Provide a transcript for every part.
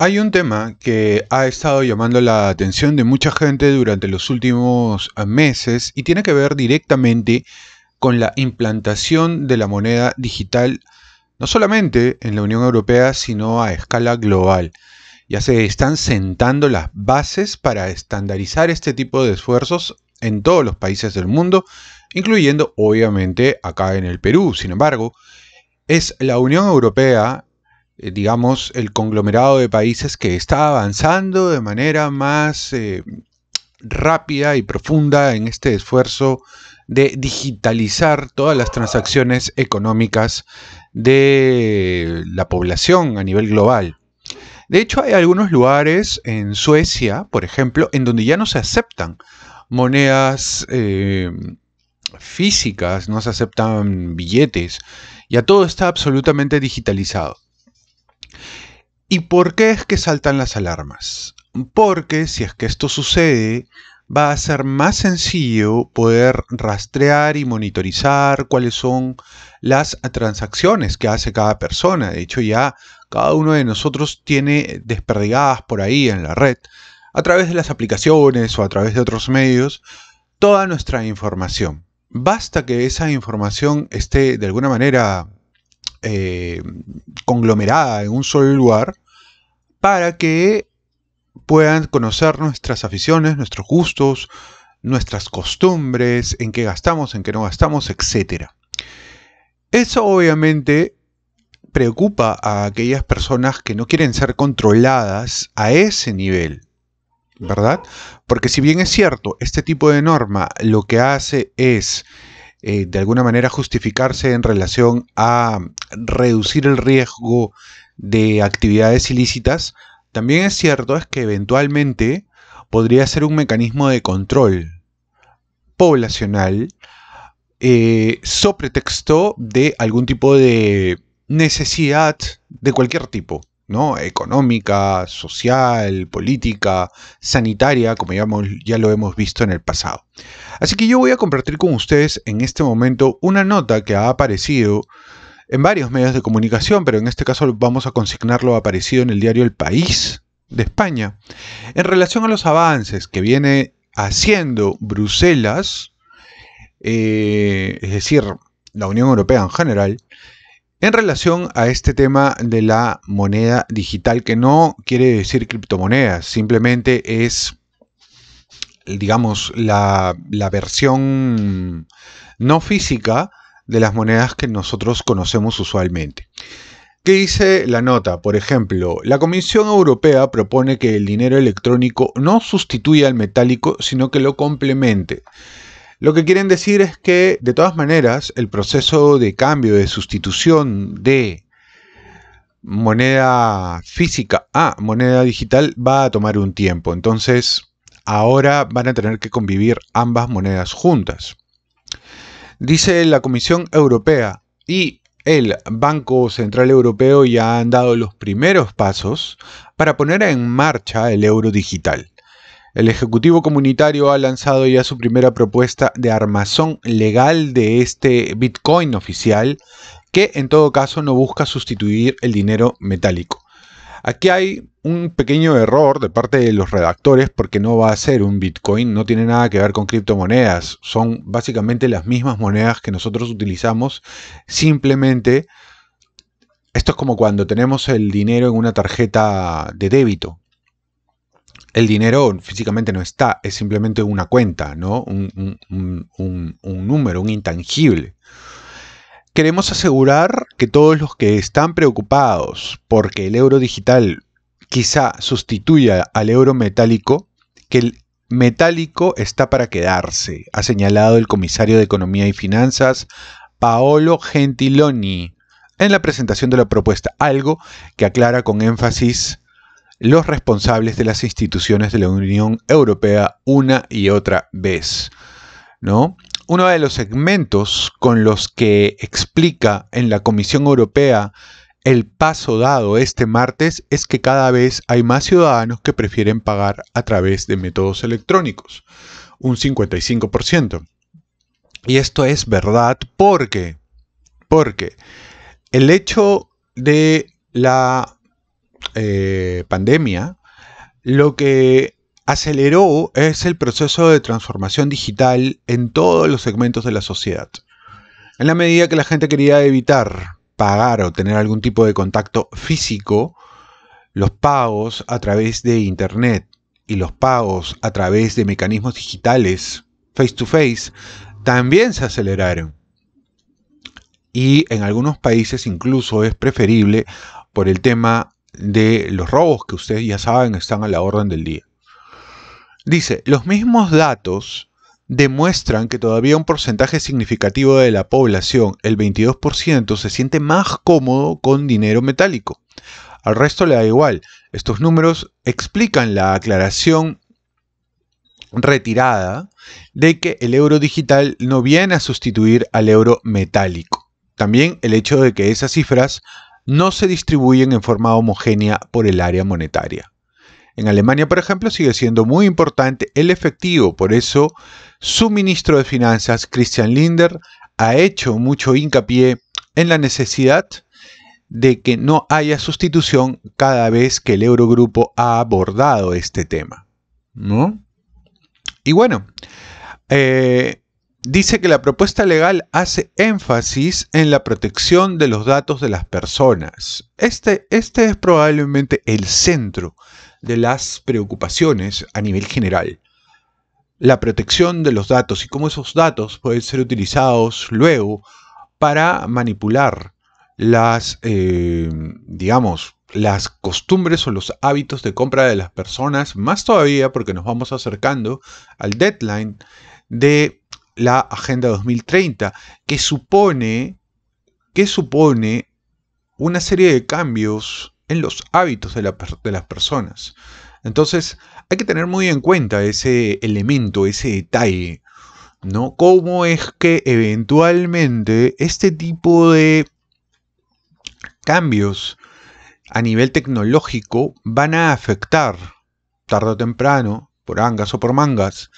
Hay un tema que ha estado llamando la atención de mucha gente durante los últimos ah, meses y tiene que ver directamente con la implantación de la moneda digital, no solamente en la Unión Europea, sino a escala global. Ya se están sentando las bases para estandarizar este tipo de esfuerzos en todos los países del mundo, incluyendo obviamente acá en el Perú. Sin embargo, es la Unión Europea eh, digamos, el conglomerado de países que está avanzando de manera más eh, rápida y profunda en este esfuerzo de digitalizar todas las transacciones económicas de la población a nivel global. De hecho, hay algunos lugares en Suecia, por ejemplo, en donde ya no se aceptan monedas eh, físicas, no se aceptan billetes, ya todo está absolutamente digitalizado. ¿Y por qué es que saltan las alarmas? Porque si es que esto sucede, va a ser más sencillo poder rastrear y monitorizar cuáles son las transacciones que hace cada persona. De hecho, ya cada uno de nosotros tiene desperdigadas por ahí en la red, a través de las aplicaciones o a través de otros medios, toda nuestra información. Basta que esa información esté de alguna manera eh, conglomerada en un solo lugar para que puedan conocer nuestras aficiones, nuestros gustos, nuestras costumbres, en qué gastamos, en qué no gastamos, etcétera. Eso obviamente preocupa a aquellas personas que no quieren ser controladas a ese nivel, ¿verdad? Porque si bien es cierto, este tipo de norma lo que hace es eh, de alguna manera justificarse en relación a reducir el riesgo de actividades ilícitas, también es cierto es que eventualmente podría ser un mecanismo de control poblacional eh, sobre de algún tipo de necesidad de cualquier tipo económica, social, política, sanitaria, como ya, lo hemos visto en el pasado. Así que yo voy a compartir con ustedes en este momento una nota que ha aparecido en varios medios de comunicación, pero en este caso vamos a consignarlo ha aparecido en el diario El País de España, en relación a los avances que viene haciendo Bruselas, eh, es decir, la Unión Europea en general, en relación a este tema de la moneda digital, que no quiere decir criptomonedas, simplemente es, digamos, la, la versión no física de las monedas que nosotros conocemos usualmente. ¿Qué dice la nota? Por ejemplo, la Comisión Europea propone que el dinero electrónico no sustituya al metálico, sino que lo complemente. Lo que quieren decir es que, de todas maneras, el proceso de cambio, de sustitución de moneda física a moneda digital va a tomar un tiempo. Entonces, ahora van a tener que convivir ambas monedas juntas. Dice la Comisión Europea y el Banco Central Europeo ya han dado los primeros pasos para poner en marcha el euro digital. El Ejecutivo Comunitario ha lanzado ya su primera propuesta de armazón legal de este Bitcoin oficial, que en todo caso no busca sustituir el dinero metálico. Aquí hay un pequeño error de parte de los redactores porque no va a ser un Bitcoin, no tiene nada que ver con criptomonedas, son básicamente las mismas monedas que nosotros utilizamos, simplemente esto es como cuando tenemos el dinero en una tarjeta de débito, el dinero físicamente no está, es simplemente una cuenta, ¿no? Un, un, número, un intangible. Queremos asegurar que todos los que están preocupados porque el euro digital quizá sustituya al euro metálico, que el metálico está para quedarse, ha señalado el comisario de Economía y Finanzas, Paolo Gentiloni, en la presentación de la propuesta, algo que aclara con énfasis los responsables de las instituciones de la Unión Europea una y otra vez. ¿no? Uno de los segmentos con los que explica en la Comisión Europea el paso dado este martes es que cada vez hay más ciudadanos que prefieren pagar a través de métodos electrónicos, un 55%. Y esto es verdad porque, porque el hecho de la eh, pandemia, lo que aceleró es el proceso de transformación digital en todos los segmentos de la sociedad. En la medida que la gente quería evitar pagar o tener algún tipo de contacto físico, los pagos a través de Internet y los pagos a través de mecanismos digitales face to face también se aceleraron. Y en algunos países incluso es preferible por el tema de los robos que ustedes ya saben están a la orden del día. Dice, los mismos datos demuestran que todavía un porcentaje significativo de la población, el 22%, se siente más cómodo con dinero metálico. Al resto le da igual. Estos números explican la aclaración retirada de que el euro digital no viene a sustituir al euro metálico. También el hecho de que esas cifras no se distribuyen en forma homogénea por el área monetaria. En Alemania, por ejemplo, sigue siendo muy importante el efectivo, por eso su ministro de Finanzas, Christian Linder, ha hecho mucho hincapié en la necesidad de que no haya sustitución cada vez que el Eurogrupo ha abordado este tema. Y bueno, eh, dice que la propuesta legal hace énfasis en la protección de los datos de las personas. Este, este es probablemente el centro de las preocupaciones a nivel general. La protección de los datos y cómo esos datos pueden ser utilizados luego para manipular las, eh, digamos, las costumbres o los hábitos de compra de las personas, más todavía porque nos vamos acercando al deadline de la Agenda 2030, que supone, que supone una serie de cambios en los hábitos de, las personas. Entonces, hay que tener muy en cuenta ese elemento, ese detalle, ¿no? Cómo es que eventualmente este tipo de cambios a nivel tecnológico van a afectar tarde o temprano, por angas o por mangas,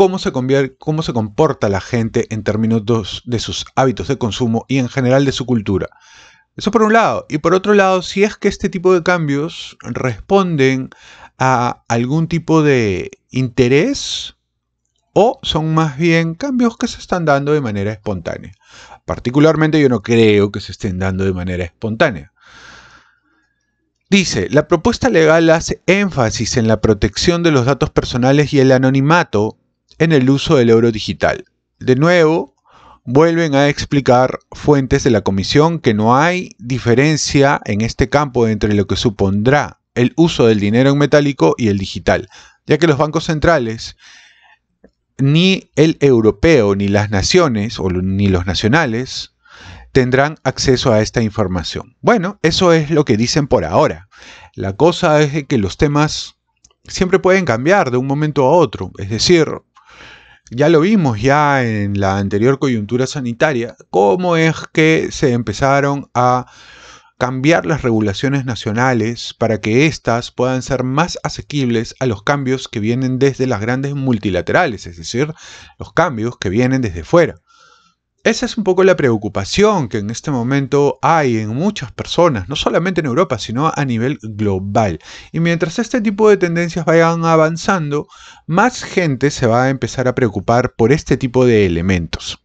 cómo se, cómo se comporta la gente en términos de sus hábitos de consumo y en general de su cultura. Eso por un lado. Y por otro lado, si es que este tipo de cambios responden a algún tipo de interés o son más bien cambios que se están dando de manera espontánea. Particularmente yo no creo que se estén dando de manera espontánea. Dice, la propuesta legal hace énfasis en la protección de los datos personales y el anonimato en el uso del euro digital. De nuevo, vuelven a explicar fuentes de la Comisión que no hay diferencia en este campo entre lo que supondrá el uso del dinero en metálico y el digital, ya que los bancos centrales, ni el europeo, ni las naciones, o ni los nacionales, tendrán acceso a esta información. Bueno, eso es lo que dicen por ahora. La cosa es que los temas siempre pueden cambiar de un momento a otro, es decir, ya lo vimos ya en la anterior coyuntura sanitaria, cómo es que se empezaron a cambiar las regulaciones nacionales para que éstas puedan ser más asequibles a los cambios que vienen desde las grandes multilaterales, es decir, los cambios que vienen desde fuera. Esa es un poco la preocupación que en este momento hay en muchas personas, no solamente en Europa, sino a nivel global. Y mientras este tipo de tendencias vayan avanzando, más gente se va a empezar a preocupar por este tipo de elementos.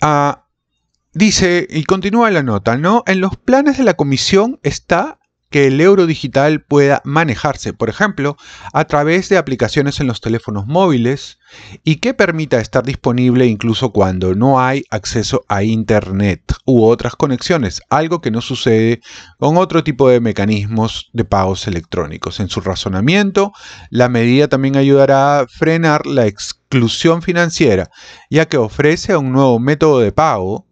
Ah, dice, y continúa la nota, ¿no? En los planes de la comisión está que el euro digital pueda manejarse, por ejemplo, a través de aplicaciones en los teléfonos móviles y que permita estar disponible incluso cuando no hay acceso a Internet u otras conexiones, algo que no sucede con otro tipo de mecanismos de pagos electrónicos. En su razonamiento, la medida también ayudará a frenar la exclusión financiera, ya que ofrece un nuevo método de pago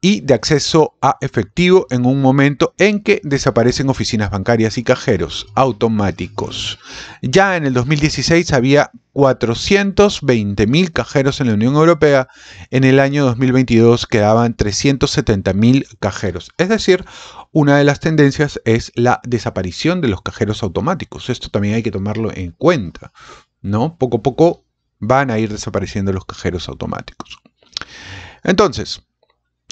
y de acceso a efectivo en un momento en que desaparecen oficinas bancarias y cajeros automáticos. Ya en el 2016 había 420.000 cajeros en la Unión Europea, en el año 2022 quedaban 370.000 cajeros. Es decir, una de las tendencias es la desaparición de los cajeros automáticos. Esto también hay que tomarlo en cuenta, ¿no? Poco a poco van a ir desapareciendo los cajeros automáticos. Entonces,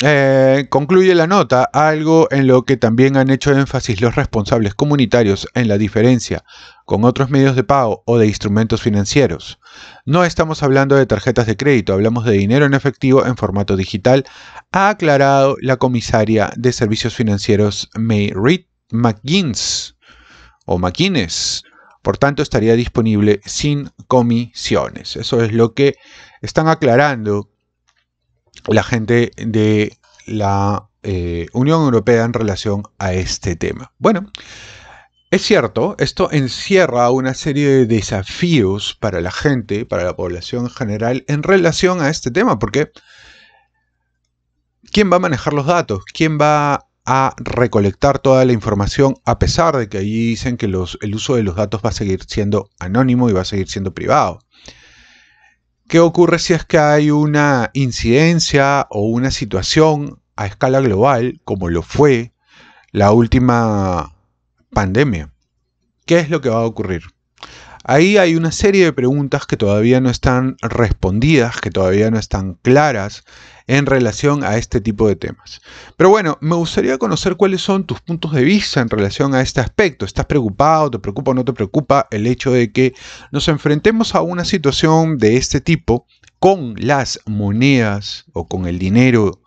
eh, concluye la nota, algo en lo que también han hecho énfasis los responsables comunitarios en la diferencia con otros medios de pago o de instrumentos financieros. No estamos hablando de tarjetas de crédito, hablamos de dinero en efectivo en formato digital, ha aclarado la comisaria de servicios financieros May Reed McGuinness o McGuinness. Por tanto, estaría disponible sin comisiones. Eso es lo que están aclarando la gente de la eh, Unión Europea en relación a este tema. Bueno, es cierto, esto encierra una serie de desafíos para la gente, para la población en general, en relación a este tema, porque ¿quién va a manejar los datos? ¿Quién va a recolectar toda la información a pesar de que allí dicen que el uso de los datos va a seguir siendo anónimo y va a seguir siendo privado? ¿Qué ocurre si es que hay una incidencia o una situación a escala global, como lo fue la última pandemia? ¿Qué es lo que va a ocurrir? Ahí hay una serie de preguntas que todavía no están respondidas, que todavía no están claras en relación a este tipo de temas. Pero bueno, me gustaría conocer cuáles son tus puntos de vista en relación a este aspecto. ¿Estás preocupado? ¿Te preocupa o no te preocupa el hecho de que nos enfrentemos a una situación de este tipo con las monedas o con el dinero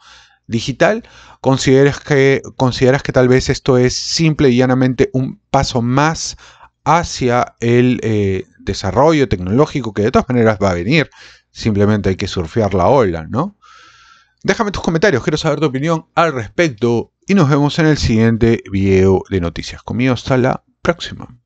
digital? ¿Consideras que, consideras que tal vez esto es simple y llanamente un paso más hacia el eh, desarrollo tecnológico que de todas maneras va a venir. Simplemente hay que surfear la ola, ¿no? Déjame tus comentarios, quiero saber tu opinión al respecto y nos vemos en el siguiente video de noticias. Conmigo hasta la próxima.